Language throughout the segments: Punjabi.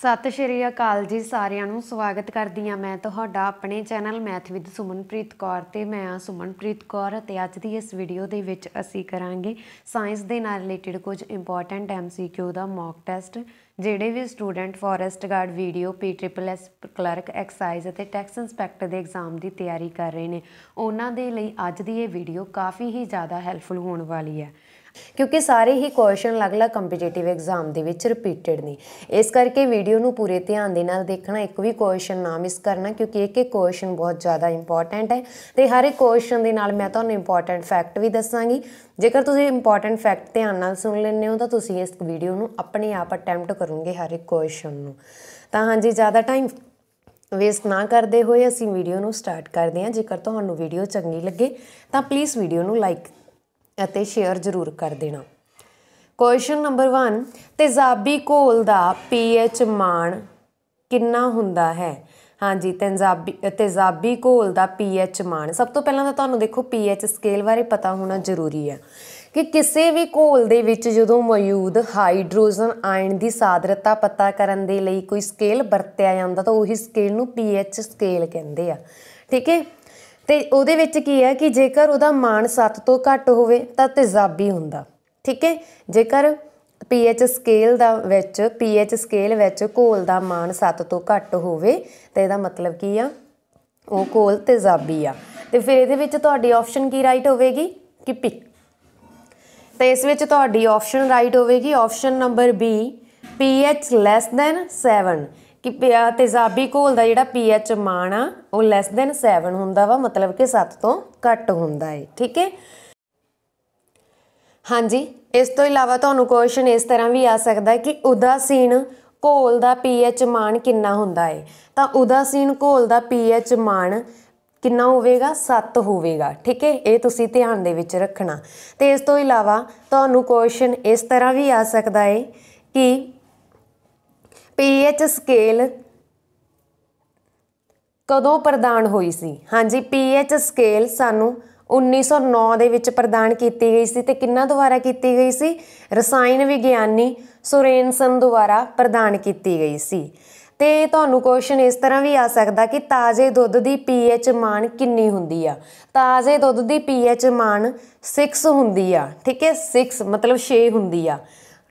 ਸਤਿ ਸ਼੍ਰੀ ਅਕਾਲ ਜੀ ਸਾਰਿਆਂ ਨੂੰ ਸਵਾਗਤ ਕਰਦੀ ਆ ਮੈਂ ਤੁਹਾਡਾ ਆਪਣੇ channel math with Sumanpreet Kaur ਤੇ ਮੈਂ ਆ ਸੁਮਨਪ੍ਰੀਤ ਕੌਰ ਤੇ ਅੱਜ ਦੀ ਇਸ ਵੀਡੀਓ ਦੇ ਵਿੱਚ ਅਸੀਂ ਕਰਾਂਗੇ ਸਾਇੰਸ ਦੇ ਨਾਲ ਰਿਲੇਟਡ ਕੁਝ ਇੰਪੋਰਟੈਂਟ ਐਮਸੀਕਿਊ ਦਾ ਮੌਕ ਟੈਸਟ ਜਿਹੜੇ ਵੀ student forest guard VDO P triple S clerk excise ਅਤੇ ਟੈਕਸ ਇਨਸਪੈਕਟਰ ਦੇ ਐਗਜ਼ਾਮ ਦੀ ਤਿਆਰੀ ਕਰ ਰਹੇ ਨੇ ਉਹਨਾਂ ਦੇ ਲਈ ਅੱਜ ਦੀ ਇਹ ਵੀਡੀਓ ਕਾਫੀ ਹੀ ਜ਼ਿਆਦਾ ਹੈਲਪਫੁਲ ਹੋਣ ਵਾਲੀ ਹੈ ਕਿਉਂਕਿ ਸਾਰੇ ਹੀ ਕੁਐਸਚਨ ਅਲੱਗ-ਅਲੱਗ ਕੰਪੀਟੀਟਿਵ ਐਗਜ਼ਾਮ ਦੇ ਵਿੱਚ ਰਿਪੀਟਡ ਨੇ ਇਸ ਕਰਕੇ ਵੀਡੀਓ ਨੂੰ ਪੂਰੇ ਧਿਆਨ ਦੇ ਨਾਲ ਦੇਖਣਾ ਇੱਕ ਵੀ ਕੁਐਸਚਨ ਨਾ ਮਿਸ ਕਰਨਾ ਕਿਉਂਕਿ ਇੱਕ ਇੱਕ ਕੁਐਸਚਨ ਬਹੁਤ ਜ਼ਿਆਦਾ ਇੰਪੋਰਟੈਂਟ ਹੈ ਤੇ ਹਰ ਇੱਕ ਕੁਐਸਚਨ ਦੇ ਨਾਲ ਮੈਂ ਤੁਹਾਨੂੰ ਇੰਪੋਰਟੈਂਟ ਫੈਕਟ ਵੀ ਦੱਸਾਂਗੀ ਜੇਕਰ ਤੁਸੀਂ ਇੰਪੋਰਟੈਂਟ ਫੈਕਟ ਧਿਆਨ ਨਾਲ ਸੁਣ ਲੈਣੇ ਹੋ ਤਾਂ ਤੁਸੀਂ ਇਸ ਵੀਡੀਓ ਨੂੰ ਆਪਣੇ ਆਪ ਅਟੈਂਪਟ ਕਰੋਗੇ ਹਰ ਇੱਕ ਕੁਐਸਚਨ ਨੂੰ ਤਾਂ ਹਾਂਜੀ ਜ਼ਿਆਦਾ ਟਾਈਮ ਵੇਸਟ ਨਾ ਕਰਦੇ ਹੋਏ ਅਸੀਂ ਵੀਡੀਓ ਨੂੰ ਸਟਾਰਟ ਕਰਦੇ ਹਾਂ ਜੇਕਰ ਤੁਹਾਨੂੰ ਵੀਡੀਓ ਚੰਗੀ ਲੱਗੇ ਤਾਂ ਪਲੀਜ਼ ਵੀਡੀਓ ਨੂੰ ਲਾਈਕ ਅਤੇ ਸ਼ੇਅਰ ਜ਼ਰੂਰ ਕਰ ਦੇਣਾ ਕੁਐਸਚਨ ਨੰਬਰ 1 ਤੇਜ਼ਾਬੀ ਘੋਲ ਦਾ ਪੀਐਚ ਮਾਨ ਕਿੰਨਾ ਹੁੰਦਾ ਹੈ ਹਾਂਜੀ ਤੇਜ਼ਾਬੀ ਤੇਜ਼ਾਬੀ ਘੋਲ ਦਾ ਪੀਐਚ ਮਾਨ ਸਭ ਤੋਂ ਪਹਿਲਾਂ ਤਾਂ ਤੁਹਾਨੂੰ ਦੇਖੋ ਪੀਐਚ ਸਕੇਲ ਬਾਰੇ ਪਤਾ ਹੋਣਾ ਜ਼ਰੂਰੀ ਹੈ ਕਿ ਕਿਸੇ ਵੀ ਘੋਲ ਦੇ ਵਿੱਚ ਜਦੋਂ ਮੌਜੂਦ ਹਾਈਡਰੋਜਨ ਆਇਨ ਦੀ ਸਾਦਰਤਾ ਪਤਾ ਕਰਨ ਦੇ ਲਈ ਕੋਈ ਸਕੇਲ ਵਰਤਿਆ ਜਾਂਦਾ ਤਾਂ ਉਹੀ ਸਕੇਲ ਨੂੰ ਪੀਐਚ ਸਕੇਲ ਕਹਿੰਦੇ ਆ ਠੀਕ ਹੈ ਤੇ ਉਹਦੇ ਵਿੱਚ ਕੀ ਹੈ ਕਿ ਜੇਕਰ ਉਹਦਾ ਮਾਣ 7 ਤੋਂ ਘੱਟ ਹੋਵੇ ਤਾਂ ਤੇਜ਼ਾਬੀ ਹੁੰਦਾ ਠੀਕ ਹੈ ਜੇਕਰ ਪੀਐਚ ਸਕੇਲ ਦਾ ਵਿੱਚ ਪੀਐਚ ਸਕੇਲ ਵਿੱਚ ਘੋਲ ਦਾ ਮਾਣ 7 ਤੋਂ ਘੱਟ ਹੋਵੇ ਤਾਂ ਇਹਦਾ ਮਤਲਬ ਕੀ ਆ ਉਹ ਘੋਲ ਤੇਜ਼ਾਬੀ ਆ ਤੇ ਫਿਰ ਇਹਦੇ ਵਿੱਚ ਤੁਹਾਡੀ ਆਪਸ਼ਨ ਕੀ ਰਾਈਟ ਹੋਵੇਗੀ ਕਿ ਪੀ ਤਾਂ ਇਸ ਵਿੱਚ ਤੁਹਾਡੀ ਆਪਸ਼ਨ ਰਾਈਟ ਹੋਵੇਗੀ option number P H less than 7 ਕਿ ਤੇਜ਼ਾਬੀ ਘੋਲ ਦਾ ਜਿਹੜਾ ਪੀਐਚ ਮਾਨ ਆ ਉਹ ਲੈਸ ਦੈਨ 7 ਹੁੰਦਾ ਵਾ ਮਤਲਬ ਕਿ 7 ਤੋਂ ਘੱਟ ਹੁੰਦਾ ਹੈ ਠੀਕ ਹੈ ਹਾਂਜੀ ਇਸ ਤੋਂ ਇਲਾਵਾ ਤੁਹਾਨੂੰ ਕੁਐਸਚਨ ਇਸ ਤਰ੍ਹਾਂ ਵੀ ਆ ਸਕਦਾ ਹੈ ਕਿ ਉਦਾਸੀਨ ਘੋਲ ਦਾ ਪੀਐਚ ਮਾਨ ਕਿੰਨਾ ਹੁੰਦਾ ਹੈ ਤਾਂ ਉਦਾਸੀਨ ਘੋਲ ਦਾ ਪੀਐਚ ਮਾਨ ਕਿੰਨਾ ਹੋਵੇਗਾ 7 ਹੋਵੇਗਾ ਠੀਕ ਹੈ ਇਹ ਤੁਸੀਂ ਧਿਆਨ ਦੇ ਵਿੱਚ ਰੱਖਣਾ ਤੇ ਇਸ ਤੋਂ ਇਲਾਵਾ ਤੁਹਾਨੂੰ ਕੁਐਸਚਨ ਇਸ ਤਰ੍ਹਾਂ ਵੀ ਆ ਸਕਦਾ ਹੈ ਕਿ ਪੀਐਚ ਸਕੇਲ ਕਦੋਂ ਪ੍ਰਦਾਨ ਹੋਈ ਸੀ ਹਾਂਜੀ ਪੀਐਚ ਸਕੇਲ ਸਾਨੂੰ 1909 ਦੇ ਵਿੱਚ ਪ੍ਰਦਾਨ ਕੀਤੀ ਗਈ ਸੀ ਤੇ ਕਿੰਨਾ ਦੁਆਰਾ ਕੀਤੀ ਗਈ ਸੀ ਰਸਾਇਣ ਵਿਗਿਆਨੀ ਸੁਰੇਨਸਨ ਦੁਆਰਾ ਪ੍ਰਦਾਨ ਕੀਤੀ ਗਈ ਸੀ ਤੇ ਤੁਹਾਨੂੰ ਕੁਐਸਚਨ ਇਸ ਤਰ੍ਹਾਂ ਵੀ ਆ ਸਕਦਾ ਕਿ ਤਾਜ਼ੇ ਦੁੱਧ ਦੀ ਪੀਐਚ ਮਾਨ ਕਿੰਨੀ ਹੁੰਦੀ ਆ ਤਾਜ਼ੇ ਦੁੱਧ ਦੀ ਪੀਐਚ ਮਾਨ 6 ਹੁੰਦੀ ਆ ਠੀਕ ਹੈ 6 ਮਤਲਬ 6 ਹੁੰਦੀ ਆ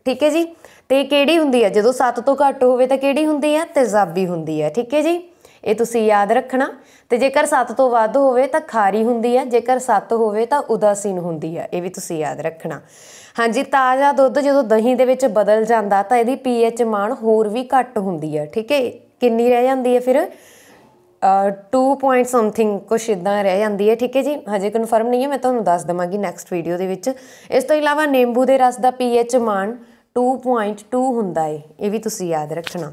ਠੀਕ ਹੈ ਜੀ ਤੇ ਕਿਹੜੀ ਹੁੰਦੀ ਹੈ ਜਦੋਂ 7 ਤੋਂ ਘੱਟ ਹੋਵੇ ਤਾਂ ਕਿਹੜੀ ਹੁੰਦੀ ਹੈ ਤੇਜ਼ਾਬੀ ਹੁੰਦੀ ਹੈ ਠੀਕ ਹੈ ਜੀ ਇਹ ਤੁਸੀਂ ਯਾਦ ਰੱਖਣਾ ਤੇ ਜੇਕਰ 7 ਤੋਂ ਵੱਧ ਹੋਵੇ ਤਾਂ ਖਾਰੀ ਹੁੰਦੀ ਹੈ ਜੇਕਰ 7 ਹੋਵੇ ਤਾਂ ਉਦਾਸੀਨ ਹੁੰਦੀ ਹੈ ਇਹ ਵੀ ਤੁਸੀਂ ਯਾਦ ਰੱਖਣਾ ਹਾਂਜੀ ਤਾਜ਼ਾ ਦੁੱਧ ਜਦੋਂ ਦਹੀਂ ਦੇ ਵਿੱਚ ਬਦਲ ਜਾਂਦਾ ਤਾਂ ਇਹਦੀ ਪੀਐਚ ਮਾਨ ਹੋਰ ਵੀ ਘੱਟ ਹੁੰਦੀ ਹੈ ਠੀਕ ਹੈ ਕਿੰਨੀ ਰਹਿ ਜਾਂਦੀ ਹੈ ਫਿਰ 2 ਪੁਆਇੰਟ ਸਮਥਿੰਗ ਕੁਛ ਇਦਾਂ ਰਹਿ ਜਾਂਦੀ ਹੈ ਠੀਕ ਹੈ ਜੀ ਹਜੇ ਕਨਫਰਮ ਨਹੀਂ ਹੈ ਮੈਂ ਤੁਹਾਨੂੰ ਦੱਸ ਦਵਾਂਗੀ ਨੈਕਸਟ ਵੀਡੀਓ ਦੇ ਵਿੱਚ ਇਸ ਤੋਂ ਇਲਾਵਾ ਨਿੰਬੂ ਦੇ ਰਸ ਦਾ ਪੀਐਚ ਮਾਨ 2.2 ਹੁੰਦਾ ਏ ਇਹ ਵੀ ਤੁਸੀਂ ਯਾਦ ਰੱਖਣਾ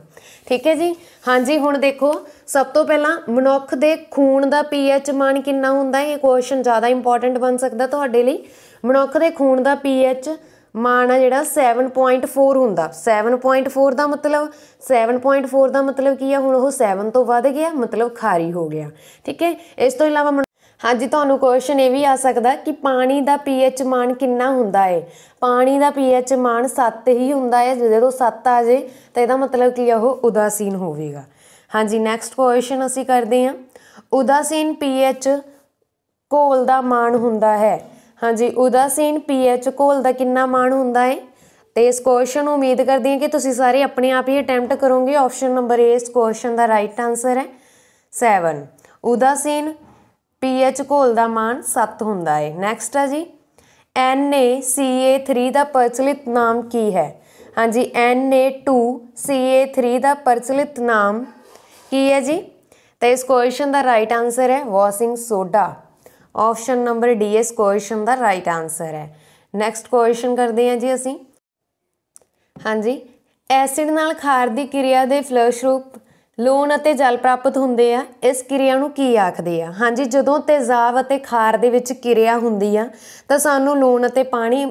ਠੀਕ ਹੈ ਜੀ ਹਾਂਜੀ ਹੁਣ ਦੇਖੋ ਸਭ ਤੋਂ ਪਹਿਲਾਂ ਮਨੁੱਖ ਦੇ ਖੂਨ ਦਾ ਪੀਐਚ ਮਾਨ ਕਿੰਨਾ ਹੁੰਦਾ ਹੈ ਇਹ ਕੁਐਸਚਨ ਜ਼ਿਆਦਾ ਇੰਪੋਰਟੈਂਟ ਬਣ ਸਕਦਾ ਤੁਹਾਡੇ ਲਈ ਮਨੁੱਖ ਦੇ ਖੂਨ ਦਾ ਪੀਐਚ ਮਾਨ ਆ ਜਿਹੜਾ 7.4 ਹੁੰਦਾ 7.4 ਦਾ ਮਤਲਬ 7.4 ਦਾ ਮਤਲਬ ਕੀ ਆ ਹੁਣ ਉਹ 7 ਤੋਂ ਵੱਧ ਗਿਆ ਮਤਲਬ ਖਾਰੀ ਹੋ ਗਿਆ ਠੀਕ ਹੈ ਇਸ ਤੋਂ ਇਲਾਵਾ ਹਾਂਜੀ ਤੁਹਾਨੂੰ ਕੁਐਸਚਨ ਇਹ ਵੀ ਆ ਸਕਦਾ ਕਿ ਪਾਣੀ ਦਾ ਪੀਐਚ ਮਾਨ ਕਿੰਨਾ ਹੁੰਦਾ ਹੈ ਪਾਣੀ ਦਾ ਪੀਐਚ ਮਾਨ 7 ਹੀ ਹੁੰਦਾ ਹੈ ਜਦੋਂ 7 ਆ ਜੇ ਤਾਂ ਇਹਦਾ ਮਤਲਬ ਕੀ ਆ ਉਹ ਉਦਾਸੀਨ ਹੋਵੇਗਾ ਹਾਂਜੀ ਨੈਕਸਟ ਕੁਐਸਚਨ ਅਸੀਂ ਕਰਦੇ ਹਾਂ ਉਦਾਸੀਨ ਪੀਐਚ ਘੋਲ ਦਾ ਮਾਨ ਹੁੰਦਾ ਹੈ ਹਾਂਜੀ ਉਦਾਸੀਨ ਪੀਐਚ ਘੋਲ ਦਾ ਕਿੰਨਾ ਮਾਨ ਹੁੰਦਾ ਹੈ ਤੇ ਇਸ ਕੁਐਸਚਨ ਨੂੰ ਉਮੀਦ ਕਰਦੀ ਹਾਂ ਕਿ ਤੁਸੀਂ ਸਾਰੇ ਆਪਣੇ ਆਪ ਹੀ ਅਟੈਂਪਟ ਕਰੋਗੇ ਆਪਸ਼ਨ ਨੰਬਰ A ਇਸ ਕੁਐਸਚਨ ਦਾ ਰਾਈਟ ਆਨਸਰ ਹੈ 7 ਉਦਾਸੀਨ ਪੀਐਚ ਘੋਲ ਦਾ ਮਾਨ 7 ਹੁੰਦਾ ਹੈ ਨੈਕਸਟ ਆ ਜੀ ਐਨਏਸੀਏ3 ਦਾ ਪ੍ਰਚਲਿਤ ਨਾਮ ਕੀ ਹੈ ਹਾਂਜੀ ਐਨਏ2ਸੀਏ3 ਦਾ ਪ੍ਰਚਲਿਤ ਨਾਮ ਕੀ ਹੈ ਜੀ ਤਾਂ ਇਸ ਕੁਐਸਚਨ ਦਾ ਰਾਈਟ ਆਨਸਰ ਹੈ washing soda option number D ਇਸ ਕੁਐਸਚਨ ਦਾ ਰਾਈਟ ਆਨਸਰ ਹੈ ਨੈਕਸਟ ਕੁਐਸਚਨ ਕਰਦੇ ਹਾਂ ਜੀ ਅਸੀਂ ਹਾਂਜੀ ਐਸਿਡ ਨਾਲ ਖਾਰ ਦੀ ਕਿਰਿਆ ਦੇ ਫਲਸ਼ ਰੂਪ ਲੂਣ ਅਤੇ ਜਲ ਪ੍ਰਾਪਤ ਹੁੰਦੇ ਆ ਇਸ ਕਿਰਿਆ ਨੂੰ ਕੀ ਆਖਦੇ ਆ ਹਾਂਜੀ ਜਦੋਂ ਤੇਜ਼ਾਬ ਅਤੇ ਖਾਰ ਦੇ ਵਿੱਚ ਕਿਰਿਆ ਹੁੰਦੀ ਆ ਤਾਂ ਸਾਨੂੰ ਲੂਣ ਅਤੇ ਪਾਣੀ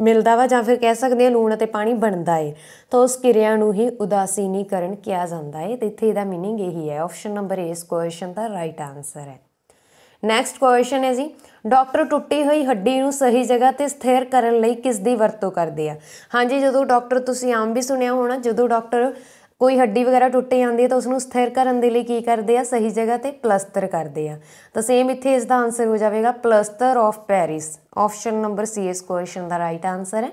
ਮਿਲਦਾ ਵਾ ਜਾਂ ਫਿਰ ਕਹਿ ਸਕਦੇ ਆ ਲੂਣ ਅਤੇ ਪਾਣੀ ਬਣਦਾ ਏ ਤਾਂ ਉਸ ਕਿਰਿਆ ਨੂੰ ਹੀ ਉਦਾਸੀਨੀਕਰਨ ਕਿਹਾ ਜਾਂਦਾ ਏ ਤੇ ਇੱਥੇ ਇਹਦਾ मीनिंग ਇਹੀ ਹੈ ਆਪਸ਼ਨ ਨੰਬਰ ਏ ਇਸ ਕੁਐਸਚਨ ਦਾ ਰਾਈਟ ਆਨਸਰ ਹੈ ਨੈਕਸਟ ਕੁਐਸਚਨ ਹੈ ਜੀ ਡਾਕਟਰ ਟੁੱਟੀ ਹੋਈ ਹੱਡੀ ਨੂੰ ਸਹੀ ਜਗ੍ਹਾ ਤੇ ਸਥਿਰ ਕਰਨ ਲਈ ਕਿਸ ਦੀ ਵਰਤੋਂ ਕਰਦੇ ਆ ਹਾਂਜੀ ਜਦੋਂ ਡਾਕਟਰ ਤੁਸੀਂ ਆਮ ਵੀ ਸੁਣਿਆ ਹੋਣਾ ਜਦੋਂ ਡਾਕਟਰ ਕੋਈ ਹੱਡੀ ਵਗੈਰਾ ਟੁੱਟ ਜਾਂਦੀ ਹੈ ਤਾਂ ਉਸ ਨੂੰ ਸਥਿਰ ਕਰਨ ਦੇ ਲਈ ਕੀ ਕਰਦੇ ਆ ਸਹੀ ਜਗ੍ਹਾ ਤੇ ਪਲਸਤਰ ਕਰਦੇ ਆ ਤਾਂ ਸੇਮ ਇੱਥੇ ਇਸ ਦਾ ਆਨਸਰ ਹੋ ਜਾਵੇਗਾ ਪਲਸਤਰ of Paris option number C ਇਸ ਕੁਐਸਚਨ ਦਾ ਰਾਈਟ ਆਨਸਰ ਹੈ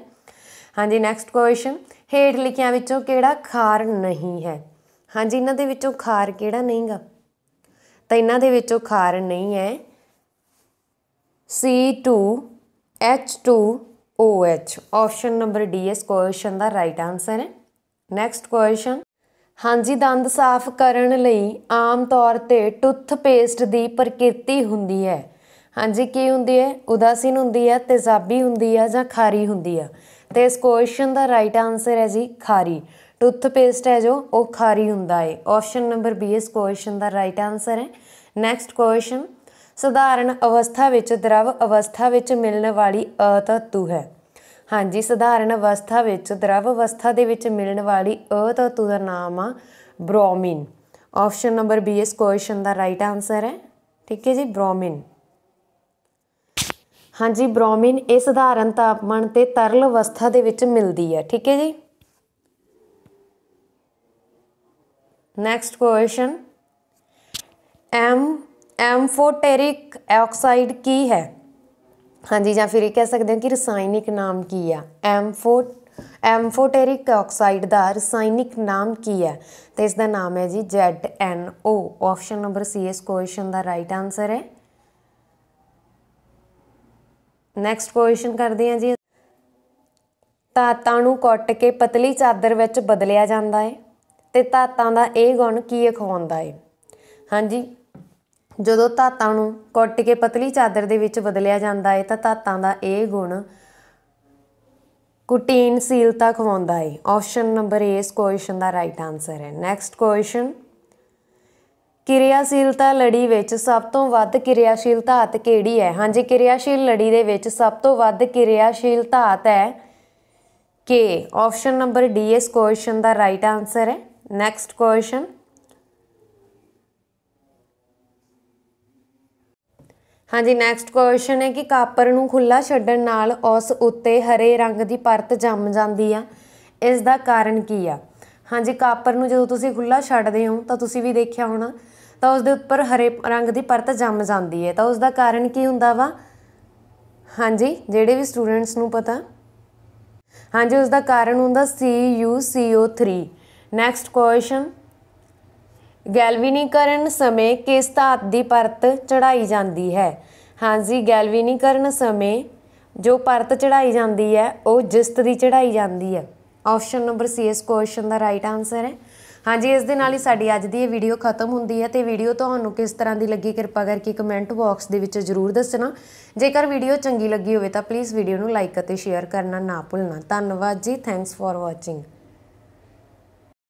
ਹਾਂਜੀ ਨੈਕਸਟ ਕੁਐਸਚਨ ਹੇਠ ਲਿਖਿਆਂ ਵਿੱਚੋਂ ਕਿਹੜਾ ਖਾਰ ਨਹੀਂ ਹੈ ਹਾਂਜੀ ਇਹਨਾਂ ਦੇ ਵਿੱਚੋਂ ਖਾਰ ਕਿਹੜਾ ਨਹੀਂਗਾ ਤਾਂ ਇਹਨਾਂ ਦੇ ਵਿੱਚੋਂ ਖਾਰ ਨਹੀਂ ਹੈ C2H2OH ਆਪਸ਼ਨ ਨੰਬਰ ਡੀ ਇਸ ਕੁਐਸਚਨ ਦਾ ਰਾਈਟ ਆਨਸਰ ਹੈ ਨੈਕਸਟ ਕੁਐਸਚਨ ਹਾਂਜੀ ਦੰਦ ਸਾਫ਼ ਕਰਨ ਲਈ ਆਮ ਤੌਰ ਤੇ ਪੇਸਟ ਦੀ ਪ੍ਰਕਿਰਤੀ ਹੁੰਦੀ ਹੈ ਹਾਂਜੀ ਕੀ ਹੁੰਦੀ ਹੈ ਉਦਾਸੀਨ ਹੁੰਦੀ ਹੈ ਤੇਜ਼ਾਬੀ ਹੁੰਦੀ ਹੈ ਜਾਂ ਖਾਰੀ ਹੁੰਦੀ ਹੈ ਤੇ ਇਸ ਕੁਐਸਚਨ ਦਾ ਰਾਈਟ ਆਨਸਰ ਹੈ ਜੀ ਖਾਰੀ ਪੇਸਟ ਹੈ ਜੋ ਉਹ ਖਾਰੀ ਹੁੰਦਾ ਹੈ ਆਪਸ਼ਨ ਨੰਬਰ ਬੀ ਇਸ ਕੁਐਸਚਨ ਦਾ ਰਾਈਟ ਆਨਸਰ ਹੈ ਨੈਕਸਟ ਕੁਐਸਚਨ ਸਧਾਰਨ ਅਵਸਥਾ ਵਿੱਚ ਦਰਵ ਅਵਸਥਾ ਵਿੱਚ ਮਿਲਣ ਵਾਲੀ ਅਤਤੂ ਹੈ ਹਾਂਜੀ ਸਧਾਰਨ ਅਵਸਥਾ ਵਿੱਚ ਦਰਵ ਅਵਸਥਾ ਦੇ ਵਿੱਚ ਮਿਲਣ ਵਾਲੀ ਅ ਧਾਤੂ ਦਾ ਨਾਮ ਆ ਬ੍ਰੋਮੀਨ ਆਪਸ਼ਨ ਨੰਬਰ ਬੀ ਇਸ ਕੁਐਸਚਨ ਦਾ ਰਾਈਟ ਆਨਸਰ ਹੈ ਠੀਕ ਹੈ ਜੀ ਬ੍ਰੋਮੀਨ ਹਾਂਜੀ ਬ੍ਰੋਮੀਨ ਇਹ ਸਧਾਰਨ ਤਾਪਮਾਨ ਤੇ ਤਰਲ ਅਵਸਥਾ ਦੇ ਵਿੱਚ ਮਿਲਦੀ ਹੈ ਠੀਕ ਹੈ ਜੀ ਨੈਕਸਟ ਕੁਐਸਚਨ ਐਮ ਐਮਫੋਟੈਰਿਕ ਆਕਸਾਈਡ ਕੀ ਹੈ ਹਾਂਜੀ ਜਾਂ ਫਿਰ ਇਹ ਕਹਿ ਸਕਦੇ ਹਾਂ ਕਿ ਰਸਾਇਣਿਕ ਨਾਮ ਕੀ ਆ ਐਮਫੋ ਐਮਫੋਟੈਰਿਕ ਆਕਸਾਈਡ ਦਾ ਰਸਾਇਣਿਕ ਨਾਮ ਕੀ ਹੈ ਤੇ ਇਸ ਦਾ ਨਾਮ ਹੈ ਜੀ ZNO ਆਪਸ਼ਨ ਨੰਬਰ ਸੀ ਇਸ ਕੁਐਸਚਨ ਦਾ ਰਾਈਟ ਆਨਸਰ ਹੈ ਨੈਕਸਟ ਕੁਐਸਚਨ ਕਰਦੇ ਹਾਂ ਜੀ ਤਾਤਾਂ ਨੂੰ ਕੱਟ ਕੇ ਪਤਲੀ ਚਾਦਰ ਵਿੱਚ ਬਦਲਿਆ ਜਾਂਦਾ ਹੈ ਤੇ ਤਾਤਾਂ ਦਾ ਇਹ ਗੁਣ ਕੀ ਅਖਵਾਉਂਦਾ ਹੈ ਹਾਂਜੀ ਜਦੋਂ ਧਾਤਾਂ ਨੂੰ ਕੁੱਟ ਕੇ ਪਤਲੀ ਚਾਦਰ ਦੇ ਵਿੱਚ ਬਦਲਿਆ ਜਾਂਦਾ ਹੈ ਤਾਂ ਧਾਤਾਂ ਦਾ ਇਹ ਗੁਣ ਕੁਟੀਨ ਸੀਲਤਾ ਖਵਾਉਂਦਾ ਹੈ ਆਪਸ਼ਨ ਨੰਬਰ A ਇਸ ਕੁਐਸਚਨ ਦਾ ਰਾਈਟ ਆਨਸਰ ਹੈ ਨੈਕਸਟ ਕੁਐਸਚਨ ਕਿਰਿਆਸ਼ੀਲਤਾ ਲੜੀ ਵਿੱਚ ਸਭ ਤੋਂ ਵੱਧ ਕਿਰਿਆਸ਼ੀਲ ਧਾਤ ਕਿਹੜੀ ਹੈ ਹਾਂਜੀ ਕਿਰਿਆਸ਼ੀਲ ਲੜੀ ਦੇ ਵਿੱਚ ਸਭ ਤੋਂ ਵੱਧ ਕਿਰਿਆਸ਼ੀਲ ਧਾਤ ਹੈ ਕੇ ਆਪਸ਼ਨ ਨੰਬਰ ਡੀ ਇਸ ਕੁਐਸਚਨ ਦਾ ਰਾਈਟ ਆਨਸਰ ਹੈ ਨੈਕਸਟ ਕੁਐਸਚਨ ਹਾਂਜੀ ਨੈਕਸਟ ਕੁਐਸਚਨ ਹੈ ਕਿ ਕਾਪਰ ਨੂੰ ਖੁੱਲਾ ਛੱਡਣ ਨਾਲ ਉਸ ਉੱਤੇ ਹਰੇ ਰੰਗ ਦੀ ਪਰਤ ਜੰਮ ਜਾਂਦੀ ਆ ਇਸ ਦਾ ਕਾਰਨ ਕੀ ਆ ਹਾਂਜੀ ਕਾਪਰ ਨੂੰ ਜਦੋਂ ਤੁਸੀਂ ਖੁੱਲਾ ਛੱਡਦੇ ਹੋ ਤਾਂ ਤੁਸੀਂ ਵੀ ਦੇਖਿਆ ਹੋਣਾ ਤਾਂ ਉਸ ਦੇ ਉੱਪਰ ਹਰੇ ਰੰਗ ਦੀ ਪਰਤ ਜੰਮ ਜਾਂਦੀ ਹੈ ਤਾਂ ਉਸ ਦਾ ਕਾਰਨ ਕੀ ਹੁੰਦਾ ਵਾ ਹਾਂਜੀ ਜਿਹੜੇ ਵੀ ਸਟੂਡੈਂਟਸ ਨੂੰ ਪਤਾ ਹਾਂਜੀ ਉਸ ਦਾ ਕਾਰਨ ਹੁੰਦਾ CuCO3 ਨੈਕਸਟ ਕੁਐਸਚਨ ਗੈਲਵਿਨੀਕਰਨ ਸਮੇਂ ਕਿਸ ਧਾਤ ਦੀ ਪਰਤ ਚੜਾਈ ਜਾਂਦੀ ਹੈ ਹਾਂਜੀ ਗੈਲਵਿਨੀਕਰਨ ਸਮੇਂ ਜੋ ਪਰਤ ਚੜਾਈ ਜਾਂਦੀ ਹੈ ਉਹ ਜਿਸਤ ਦੀ ਚੜਾਈ ਜਾਂਦੀ ਹੈ ਆਪਸ਼ਨ ਨੰਬਰ ਸੀ ਇਸ ਕੁਐਸਚਨ ਦਾ ਰਾਈਟ ਆਨਸਰ ਹੈ ਹਾਂਜੀ ਇਸ ਦੇ ਨਾਲ ਹੀ ਸਾਡੀ ਅੱਜ ਦੀ ਇਹ ਵੀਡੀਓ ਖਤਮ ਹੁੰਦੀ ਹੈ ਤੇ ਵੀਡੀਓ ਤੁਹਾਨੂੰ ਕਿਸ ਤਰ੍ਹਾਂ ਦੀ ਲੱਗੀ ਕਿਰਪਾ ਕਰਕੇ ਕਮੈਂਟ ਬਾਕਸ ਦੇ ਵਿੱਚ ਜਰੂਰ ਦੱਸਣਾ ਜੇਕਰ ਵੀਡੀਓ ਚੰਗੀ ਲੱਗੀ ਹੋਵੇ ਤਾਂ ਪਲੀਜ਼ ਵੀਡੀਓ ਨੂੰ ਲਾਈਕ ਅਤੇ ਸ਼ੇਅਰ ਕਰਨਾ ਨਾ ਭੁੱਲਣਾ ਧੰਨਵਾਦ ਜੀ ਥੈਂਕਸ ਫਾਰ ਵਾਚਿੰਗ